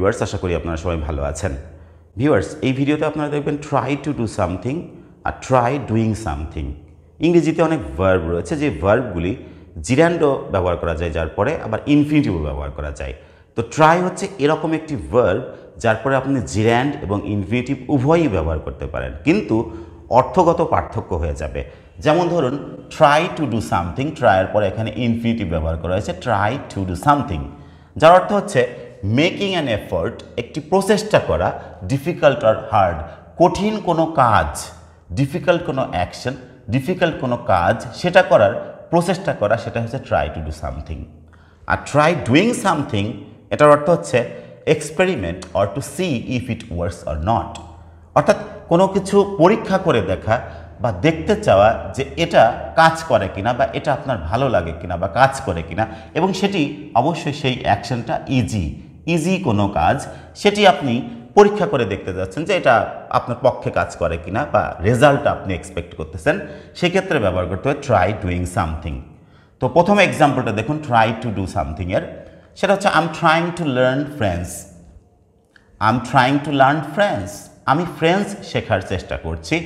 viewers আশা করি আপনারা সবাই ভালো আছেন ভিউয়ার্স এই ভিডিওতে আপনারা দেখবেন ট্রাই টু ডু সামথিং আর ট্রাই ডুইং সামথিং ইংরেজিতে অনেক ভার্ব রয়েছে যে ভার্বগুলি জিরান্ডো ব্যবহার করা যায় যার পরে আবার ইনফিনিটিভ ব্যবহার করা যায় তো ট্রাই হচ্ছে এরকম একটি ভার্ব যার পরে আপনি জির্যান্ড এবং ইনফিনিটিভ উভয়ই ব্যবহার করতে পারেন কিন্তু অর্থগত পার্থক্য হয়ে যাবে যেমন ধরুন ট্রাই টু ডু সামথিং ট্রায়ের পরে এখানে ইনফিনিটিভ ব্যবহার করা হয়েছে ট্রাই টু ডু সামথিং যার অর্থ হচ্ছে মেকিং অ্যান এফোর্ট একটি প্রচেষ্টা করা ডিফিকাল্ট আর হার্ড কঠিন কোনো কাজ ডিফিকাল্ট কোনো অ্যাকশন ডিফিকাল্ট কোনো কাজ সেটা করার প্রচেষ্টা করা সেটা হচ্ছে ট্রাই টু ডু সামথিং আর ট্রাই ডুইং সামথিং এটার অর্থ হচ্ছে experiment or to see if it works or not অর্থাৎ কোনো কিছু পরীক্ষা করে দেখা বা দেখতে চাওয়া যে এটা কাজ করে কিনা বা এটা আপনার ভালো লাগে কিনা বা কাজ করে কিনা এবং সেটি অবশ্যই সেই অ্যাকশনটা ইজি ইজি কোনো কাজ সেটি আপনি পরীক্ষা করে দেখতে যাচ্ছেন যে এটা আপনার পক্ষে কাজ করে কিনা বা রেজাল্ট আপনি এক্সপেক্ট করতেছেন সেক্ষেত্রে ব্যবহার করতে হয় ট্রাই ডুইং সামথিং তো প্রথম এক্সাম্পলটা দেখুন ট্রাই টু ডু সামথিংয়ের সেটা হচ্ছে I'm trying to learn French I'm trying to learn French আমি ফ্রেন্স শেখার চেষ্টা করছি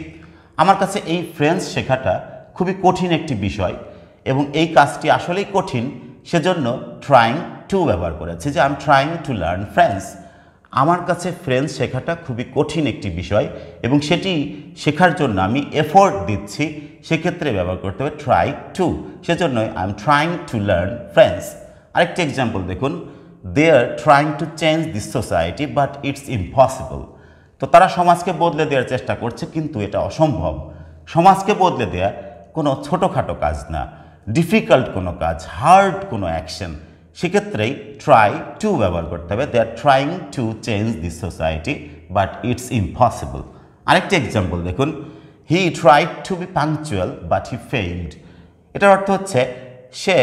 আমার কাছে এই ফ্রেন্স শেখাটা খুবই কঠিন একটি বিষয় এবং এই কাজটি আসলেই কঠিন সেজন্য ট্রাইং টু ব্যবহার করেছে যে I am trying to learn French আমার কাছে ফ্রেন্স শেখাটা খুবই কঠিন একটি বিষয় এবং সেটি শেখার জন্য আমি এফোর্ট দিচ্ছি সেক্ষেত্রে ব্যবহার করতে হবে ট্রাই টু সেজন্যই I am trying to learn French আরেকটি এক্সাম্পল দেখুন they are trying to change this society but it's impossible তো তারা সমাজকে বদলে দেওয়ার চেষ্টা করছে কিন্তু এটা অসম্ভব সমাজকে বদলে দেওয়া কোনো ছোটোখাটো কাজ না ডিফিকাল্ট কোনো কাজ হার্ড কোনো অ্যাকশন সেক্ষেত্রেই ট্রাই টু ব্যবহার করতে হবে they are trying to change this society but it's impossible আরেকটি এক্সাম্পল দেখুন he try to be punctual but he failed এটার অর্থ হচ্ছে সে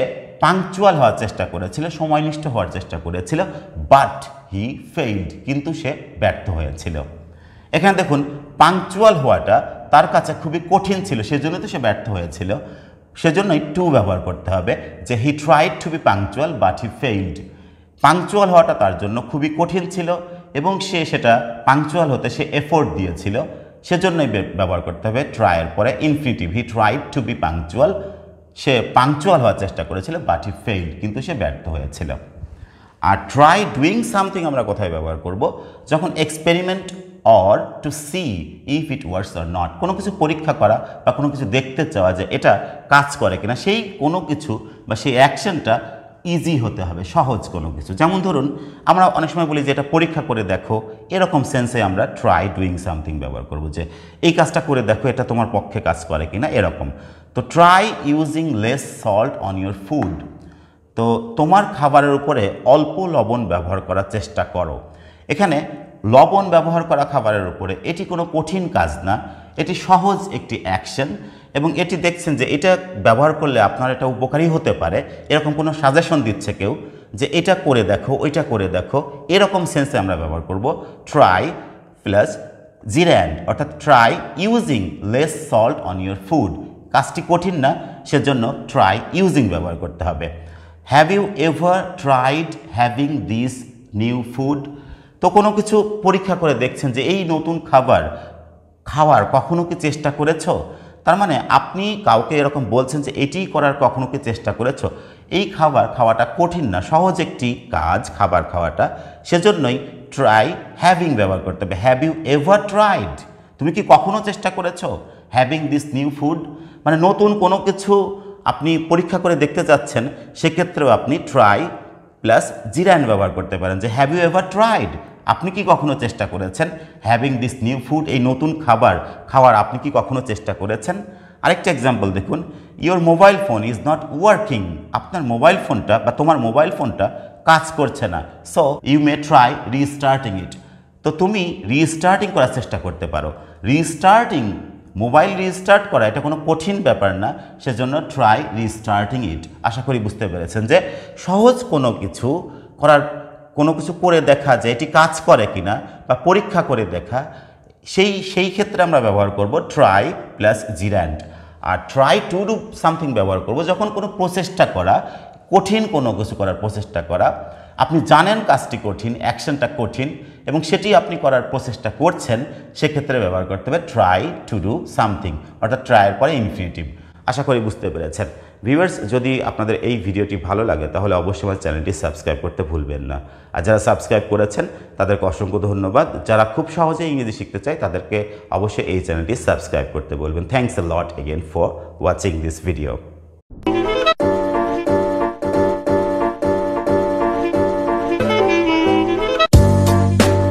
পাংচুয়াল হওয়ার চেষ্টা করেছিল সময়নিষ্ঠ হওয়ার চেষ্টা করেছিল বাট হি ফেইল্ড কিন্তু সে ব্যর্থ হয়েছিল এখানে দেখুন পাংচুয়াল হওয়াটা তার কাছে খুবই কঠিন ছিল সেজন্য তো সে ব্যর্থ হয়েছিল সেজন্যই টু ব্যবহার করতে হবে যে he tried to be punctual but he failed punctual হওয়াটা তার জন্য খুবই কঠিন ছিল এবং সে সেটা পাংচুয়াল হতে সে এফোর্ট দিয়েছিল সেজন্যই ব্যবহার করতে হবে ট্রায়ের পরে infinitive he tried to be punctual সে পাংচুয়াল হওয়ার চেষ্টা করেছিল বাট হি ফেইল্ড কিন্তু সে ব্যর্থ হয়েছিল আর ট্রাই ডুইং সামথিং আমরা কোথায় ব্যবহার করব যখন experiment or to see if it works or not কোনো কিছু পরীক্ষা করা বা কোনো কিছু দেখতে চাওয়া যে এটা কাজ করে কিনা সেই কোনো কিছু বা সেই অ্যাকশনটা ইজি হতে হবে সহজ কোনো কিছু যেমন ধরুন আমরা অনেক সময় বলি যে এটা পরীক্ষা করে দেখো এরকম সেন্সে আমরা ট্রাই ডুইং সামথিং ব্যবহার করব যে এই কাজটা করে দেখো এটা তোমার পক্ষে কাজ করে কিনা এরকম তো try using less salt on your food তো তোমার খাবারের উপরে অল্প লবণ ব্যবহার করার চেষ্টা করো এখানে লবণ ব্যবহার করা খাবারের উপরে এটি কোনো কঠিন কাজ না এটি সহজ একটি অ্যাকশন এবং এটি দেখছেন যে এটা ব্যবহার করলে আপনার এটা উপকারী হতে পারে এরকম কোনো সাজেশন দিচ্ছে কেউ যে এটা করে দেখো ওইটা করে দেখো এরকম সেন্সে আমরা ব্যবহার করব ট্রাই প্লাস জির্যান্ড অর্থাৎ try using less salt on your food কাজটি কঠিন না সেজন্য ট্রাই ইউজিং ব্যবহার করতে হবে have you ever tried having this new food তো কোনো কিছু পরীক্ষা করে দেখছেন যে এই নতুন খাবার খাওয়ার কখনো কি চেষ্টা করেছ তার মানে আপনি কাউকে এরকম বলছেন যে এটি করার কখনো কি চেষ্টা করেছ এই খাবার খাওয়াটা কঠিন না সহজ একটি কাজ খাবার খাওয়াটা সেজন্যই ট্রাই হ্যাভিং ব্যবহার করতে হবে হ্যাভ ইউ এভার ট্রাইড তুমি কি কখনো চেষ্টা করেছ হ্যাভিং দিস নিউ ফুড মানে নতুন কোনো কিছু আপনি পরীক্ষা করে দেখতে চাচ্ছেন সেক্ষেত্রেও আপনি ট্রাই প্লাস জিরায়ন ব্যবহার করতে পারেন যে হ্যাভ ইউ এভার ট্রাইড আপনি কি কখনো চেষ্টা করেছেন হ্যাভিং দিস নিউ ফুড এই নতুন খাবার খাওয়ার আপনি কি কখনো চেষ্টা করেছেন আরেকটা এক্সাম্পল দেখুন your mobile phone is not working আপনার মোবাইল ফোনটা বা তোমার মোবাইল ফোনটা কাজ করছে না so you may try restarting it তো তুমি রিস্টার্টিং করার চেষ্টা করতে পারো রিস্টার্টিং মোবাইল রিস্টার্ট করা এটা কোনো কঠিন ব্যাপার না সেজন্য ট্রাই রিস্টার্টিং ইট আশা করি বুঝতে পেরেছেন যে সহজ কোনো কিছু করার কোনো কিছু করে দেখা যে এটি কাজ করে কিনা বা পরীক্ষা করে দেখা সেই সেই ক্ষেত্রে আমরা ব্যবহার করব ট্রাই প্লাস জির্যান্ড আর ট্রাই টু ডু সামথিং ব্যবহার করব যখন কোনো প্রচেষ্টা করা কঠিন কোনো কিছু করার প্রচেষ্টা করা আপনি জানেন কাজটি কঠিন অ্যাকশনটা কঠিন এবং সেটি আপনি করার প্রচেষ্টা করছেন সেক্ষেত্রে ব্যবহার করতে হবে ট্রাই টু ডু সামথিং অর্থাৎ ট্রায়ের পরে ইনফিনিটিভ আশা করি বুঝতে পেরেছেন ভিউয়ার্স যদি আপনাদের এই ভিডিওটি ভালো লাগে তাহলে অবশ্যই আমার চ্যানেলটি সাবস্ক্রাইব করতে ভুলবেন না আর যারা সাবস্ক্রাইব করেছেন তাদেরকে অসংখ্য ধন্যবাদ যারা খুব সহজে ইংরেজি শিখতে চায় তাদেরকে অবশ্যই এই চ্যানেলটি সাবস্ক্রাইব করতে বলবেন thanks a lot again for watching this video